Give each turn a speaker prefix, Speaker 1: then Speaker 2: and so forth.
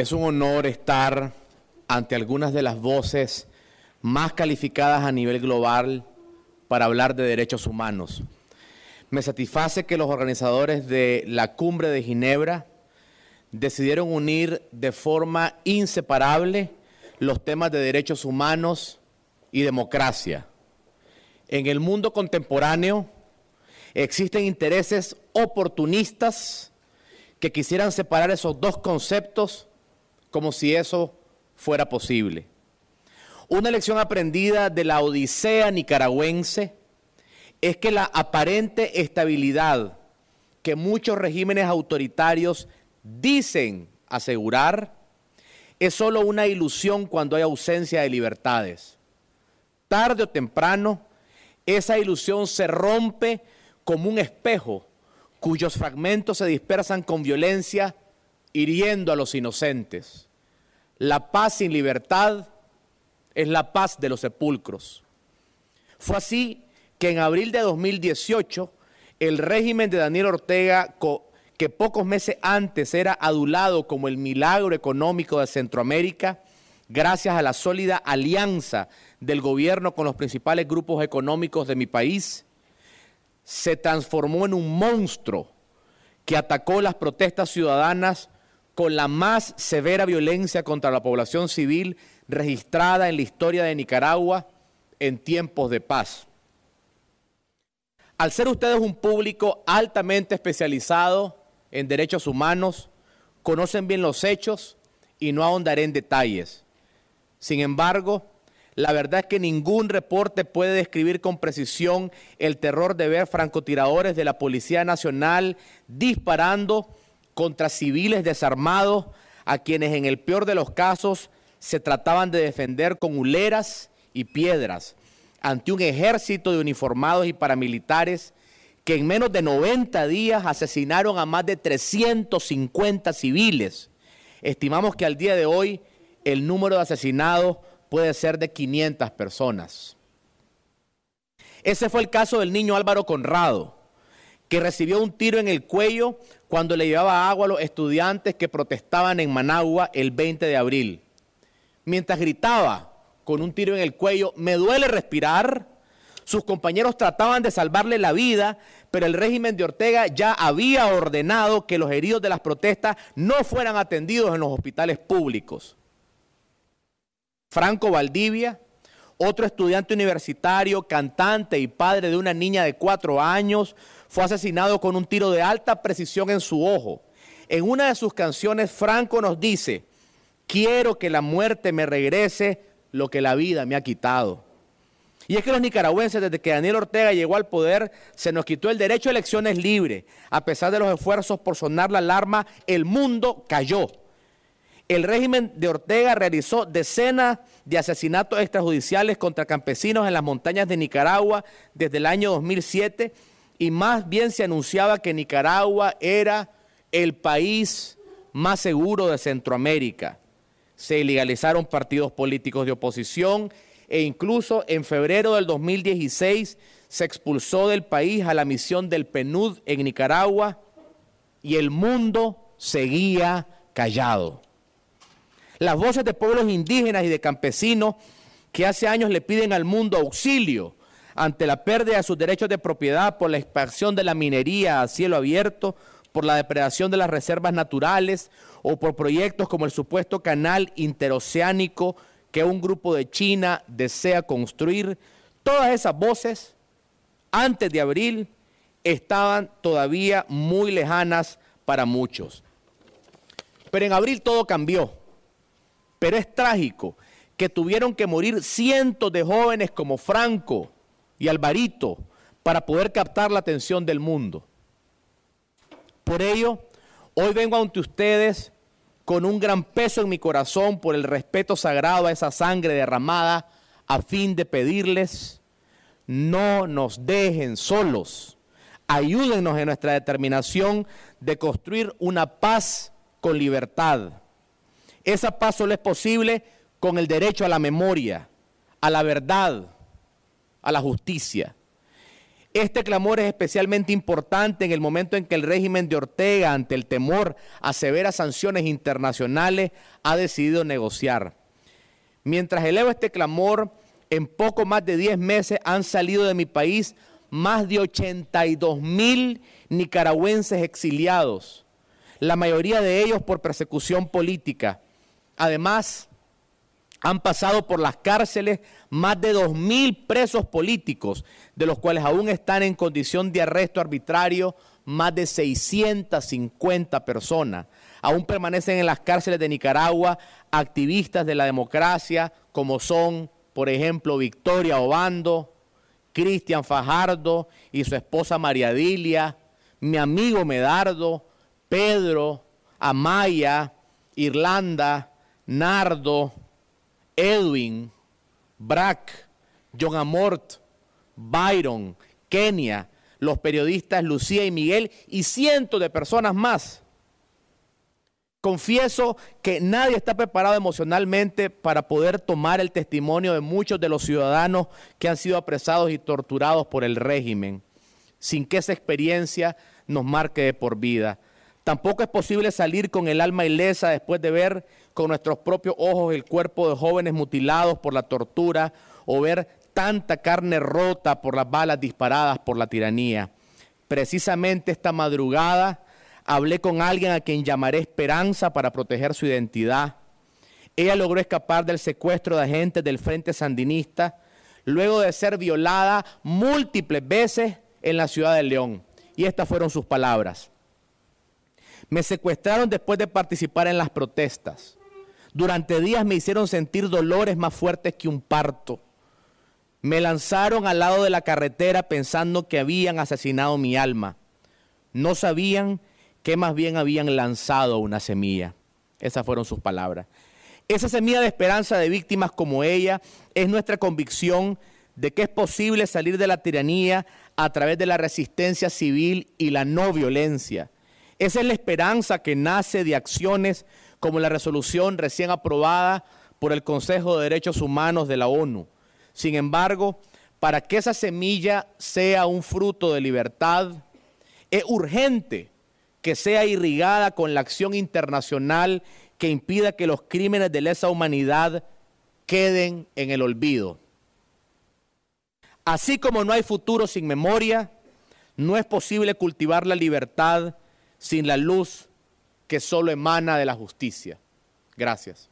Speaker 1: Es un honor estar ante algunas de las voces más calificadas a nivel global para hablar de derechos humanos. Me satisface que los organizadores de la cumbre de Ginebra decidieron unir de forma inseparable los temas de derechos humanos y democracia. En el mundo contemporáneo existen intereses oportunistas que quisieran separar esos dos conceptos como si eso fuera posible. Una lección aprendida de la Odisea nicaragüense es que la aparente estabilidad que muchos regímenes autoritarios dicen asegurar es solo una ilusión cuando hay ausencia de libertades. Tarde o temprano, esa ilusión se rompe como un espejo cuyos fragmentos se dispersan con violencia, hiriendo a los inocentes. La paz sin libertad es la paz de los sepulcros. Fue así que en abril de 2018 el régimen de Daniel Ortega, que pocos meses antes era adulado como el milagro económico de Centroamérica, gracias a la sólida alianza del gobierno con los principales grupos económicos de mi país, se transformó en un monstruo que atacó las protestas ciudadanas con la más severa violencia contra la población civil registrada en la historia de Nicaragua en tiempos de paz. Al ser ustedes un público altamente especializado en derechos humanos, conocen bien los hechos y no ahondaré en detalles. Sin embargo, la verdad es que ningún reporte puede describir con precisión el terror de ver francotiradores de la Policía Nacional disparando contra civiles desarmados a quienes en el peor de los casos se trataban de defender con huleras y piedras ante un ejército de uniformados y paramilitares que en menos de 90 días asesinaron a más de 350 civiles. Estimamos que al día de hoy el número de asesinados puede ser de 500 personas. Ese fue el caso del niño Álvaro Conrado, que recibió un tiro en el cuello cuando le llevaba agua a los estudiantes que protestaban en Managua el 20 de abril. Mientras gritaba con un tiro en el cuello, me duele respirar, sus compañeros trataban de salvarle la vida, pero el régimen de Ortega ya había ordenado que los heridos de las protestas no fueran atendidos en los hospitales públicos. Franco Valdivia otro estudiante universitario, cantante y padre de una niña de cuatro años, fue asesinado con un tiro de alta precisión en su ojo. En una de sus canciones, Franco nos dice, quiero que la muerte me regrese lo que la vida me ha quitado. Y es que los nicaragüenses, desde que Daniel Ortega llegó al poder, se nos quitó el derecho a elecciones libres. A pesar de los esfuerzos por sonar la alarma, el mundo cayó el régimen de Ortega realizó decenas de asesinatos extrajudiciales contra campesinos en las montañas de Nicaragua desde el año 2007 y más bien se anunciaba que Nicaragua era el país más seguro de Centroamérica. Se ilegalizaron partidos políticos de oposición e incluso en febrero del 2016 se expulsó del país a la misión del PNUD en Nicaragua y el mundo seguía callado las voces de pueblos indígenas y de campesinos que hace años le piden al mundo auxilio ante la pérdida de sus derechos de propiedad por la expansión de la minería a cielo abierto, por la depredación de las reservas naturales o por proyectos como el supuesto canal interoceánico que un grupo de China desea construir. Todas esas voces, antes de abril, estaban todavía muy lejanas para muchos. Pero en abril todo cambió. Pero es trágico que tuvieron que morir cientos de jóvenes como Franco y Alvarito para poder captar la atención del mundo. Por ello, hoy vengo ante ustedes con un gran peso en mi corazón por el respeto sagrado a esa sangre derramada a fin de pedirles, no nos dejen solos, ayúdenos en nuestra determinación de construir una paz con libertad esa paz solo es posible con el derecho a la memoria, a la verdad, a la justicia. Este clamor es especialmente importante en el momento en que el régimen de Ortega, ante el temor a severas sanciones internacionales, ha decidido negociar. Mientras elevo este clamor, en poco más de 10 meses han salido de mi país más de 82 mil nicaragüenses exiliados, la mayoría de ellos por persecución política. Además, han pasado por las cárceles más de 2.000 presos políticos, de los cuales aún están en condición de arresto arbitrario más de 650 personas. Aún permanecen en las cárceles de Nicaragua activistas de la democracia, como son, por ejemplo, Victoria Obando, Cristian Fajardo y su esposa María Dilia, mi amigo Medardo, Pedro, Amaya, Irlanda, Nardo, Edwin, Brack, John Amort, Byron, Kenia, los periodistas Lucía y Miguel y cientos de personas más. Confieso que nadie está preparado emocionalmente para poder tomar el testimonio de muchos de los ciudadanos que han sido apresados y torturados por el régimen, sin que esa experiencia nos marque de por vida. Tampoco es posible salir con el alma ilesa después de ver con nuestros propios ojos el cuerpo de jóvenes mutilados por la tortura o ver tanta carne rota por las balas disparadas por la tiranía. Precisamente esta madrugada hablé con alguien a quien llamaré Esperanza para proteger su identidad. Ella logró escapar del secuestro de agentes del Frente Sandinista luego de ser violada múltiples veces en la ciudad de León. Y estas fueron sus palabras. Me secuestraron después de participar en las protestas. Durante días me hicieron sentir dolores más fuertes que un parto. Me lanzaron al lado de la carretera pensando que habían asesinado mi alma. No sabían que más bien habían lanzado una semilla. Esas fueron sus palabras. Esa semilla de esperanza de víctimas como ella es nuestra convicción de que es posible salir de la tiranía a través de la resistencia civil y la no violencia. Esa es la esperanza que nace de acciones como la resolución recién aprobada por el Consejo de Derechos Humanos de la ONU. Sin embargo, para que esa semilla sea un fruto de libertad, es urgente que sea irrigada con la acción internacional que impida que los crímenes de lesa humanidad queden en el olvido. Así como no hay futuro sin memoria, no es posible cultivar la libertad sin la luz que solo emana de la justicia. Gracias.